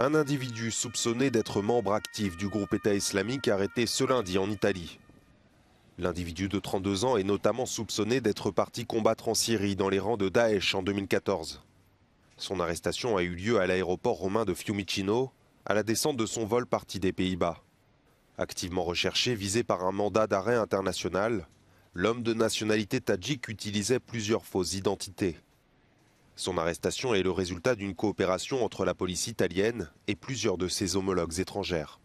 Un individu soupçonné d'être membre actif du groupe État islamique arrêté ce lundi en Italie. L'individu de 32 ans est notamment soupçonné d'être parti combattre en Syrie dans les rangs de Daesh en 2014. Son arrestation a eu lieu à l'aéroport romain de Fiumicino, à la descente de son vol parti des Pays-Bas. Activement recherché, visé par un mandat d'arrêt international, l'homme de nationalité tadjik utilisait plusieurs fausses identités. Son arrestation est le résultat d'une coopération entre la police italienne et plusieurs de ses homologues étrangères.